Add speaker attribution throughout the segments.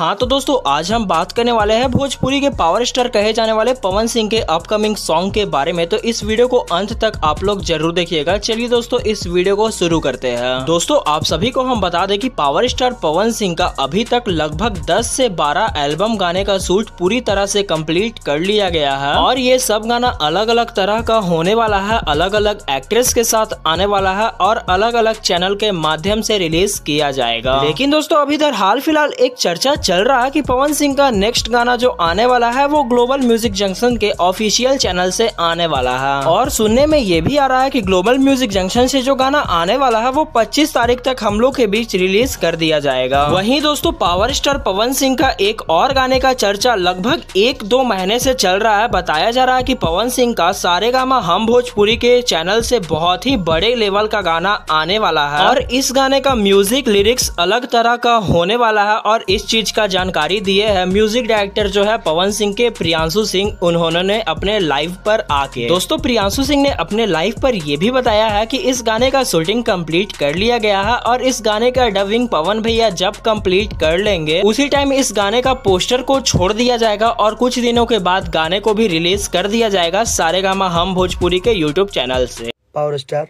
Speaker 1: हाँ तो दोस्तों आज हम बात करने वाले हैं भोजपुरी के पावर स्टार कहे जाने वाले पवन सिंह के अपकमिंग सॉन्ग के बारे में तो इस वीडियो को अंत तक आप लोग जरूर देखिएगा चलिए दोस्तों इस वीडियो को शुरू करते हैं दोस्तों आप सभी को हम बता दें कि पावर स्टार पवन सिंह का अभी तक लगभग 10 से 12 एल्बम गाने का शूट पूरी तरह से कम्प्लीट कर लिया गया है और ये सब गाना अलग अलग तरह का होने वाला है अलग अलग एक्ट्रेस के साथ आने वाला है और अलग अलग चैनल के माध्यम से रिलीज किया जाएगा लेकिन दोस्तों अभी तक हाल फिलहाल एक चर्चा चल रहा है कि पवन सिंह का नेक्स्ट गाना जो आने वाला है वो ग्लोबल म्यूजिक जंक्शन के ऑफिशियल चैनल से आने वाला है और सुनने में ये भी आ रहा है कि ग्लोबल म्यूजिक जंक्शन से जो गाना आने वाला है वो 25 तारीख तक हम लोग के बीच रिलीज कर दिया जाएगा वही दोस्तों पावर स्टार पवन सिंह का एक और गाने का चर्चा लगभग एक दो महीने से चल रहा है बताया जा रहा है की पवन सिंह का सारे हम भोजपुरी के चैनल से बहुत ही बड़े लेवल का गाना आने वाला है और इस गाने का म्यूजिक लिरिक्स अलग तरह का होने वाला है और इस चीज का जानकारी दिए है म्यूजिक डायरेक्टर जो है पवन सिंह के प्रियांशु सिंह उन्होंने अपने लाइव पर आके दोस्तों प्रियांशु सिंह ने अपने लाइव पर यह भी बताया है कि इस गाने का शूटिंग कंप्लीट कर लिया गया है और इस गाने का डबिंग पवन भैया जब कंप्लीट कर लेंगे उसी टाइम इस गाने का पोस्टर को छोड़ दिया जाएगा और कुछ दिनों के बाद गाने को भी रिलीज कर दिया जाएगा सारे हम भोजपुरी के यूट्यूब चैनल ऐसी
Speaker 2: पावर स्टार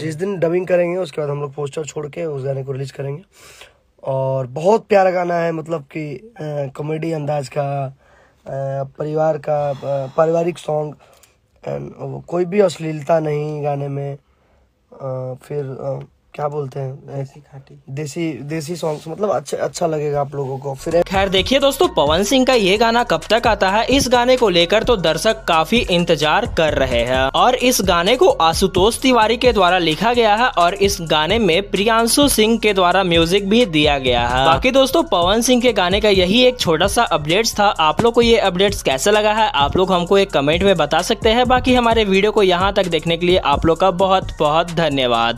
Speaker 2: जिस दिन डबिंग करेंगे उसके बाद हम लोग पोस्टर छोड़ के उस गाने को रिलीज करेंगे और बहुत प्यारा गाना है मतलब कि कॉमेडी अंदाज का आ, परिवार का पारिवारिक सॉन्ग एंड कोई भी अश्लीलता नहीं गाने में आ, फिर आ, क्या बोलते हैं देसी खाटी देसी देसी सॉन्ग मतलब अच्छा अच्छा लगेगा आप लोगों को फिर खैर
Speaker 1: देखिए दोस्तों पवन सिंह का ये गाना कब तक आता है इस गाने को लेकर तो दर्शक काफी इंतजार कर रहे हैं और इस गाने को आशुतोष तिवारी के द्वारा लिखा गया है और इस गाने में प्रियांशु सिंह के द्वारा म्यूजिक भी दिया गया है बाकी दोस्तों पवन सिंह के गाने का यही एक छोटा सा अपडेट था आप लोग को ये अपडेट कैसे लगा है आप लोग हमको एक कमेंट में बता सकते हैं बाकी हमारे वीडियो को यहाँ तक देखने के लिए आप लोग का बहुत बहुत धन्यवाद